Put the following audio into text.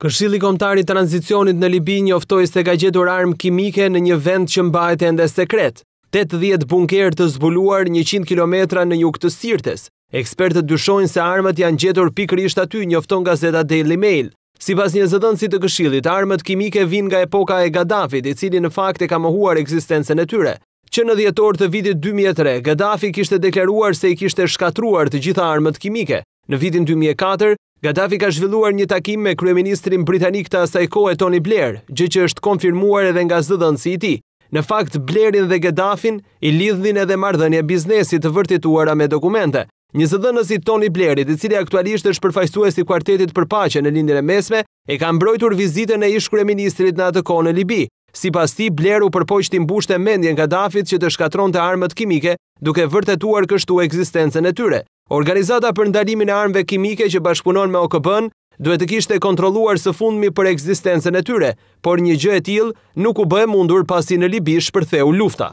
Këshilli Kombëtar i Tranzicionit në Libi njoftoi se ka gjetur armë kimike në një vend që mbahet ende sekret. 80 bunkerë të zbuluar 100 kilometra në jug të Sirtes. Ekspertët dyshojnë se armët janë gjetur pikërisht aty, njofton gazeta Daily Mail. Si pas një zëdënë si të këshillit, armët kimike vinë nga epoka e Gaddafit, i cili në fakt e ka mohuar eksistencen e tyre. Që në djetor të vitit 2003, Gaddafi kishte dekleruar se i kishte shkatruar të gjitha armët kimike. Në vitin 2004, Gaddafi ka zhvilluar një takim me kryeministrin britanik të asaj kohe Tony Blair, gjë që është konfirmuar edhe nga zëdhën si i ti. Në fakt, Blairin dhe Gaddafin i lidhnin edhe mardhënje biznesit të vërtituara me dokumente. Një i Tony Blairit, i cili aktualisht është përfajsues i kuartetit për pache në lindin e mesme, e ka mbrojtur vizitën e ish kryeministrit në atë kohë në Libi. Si pas ti, Blairu përpojqë tim bushte mendjen Gaddafit që të shkatron të armët kimike, duke vërtetuar kështu ekzistencën e tyre. Organizata për ndalimin e armëve kimike që bashkëpunon me okb n duhet të kishte kontrolluar së fundmi për ekzistencën e tyre, por një gjë e tillë nuk u bë mundur pasi në Libi shpërtheu lufta.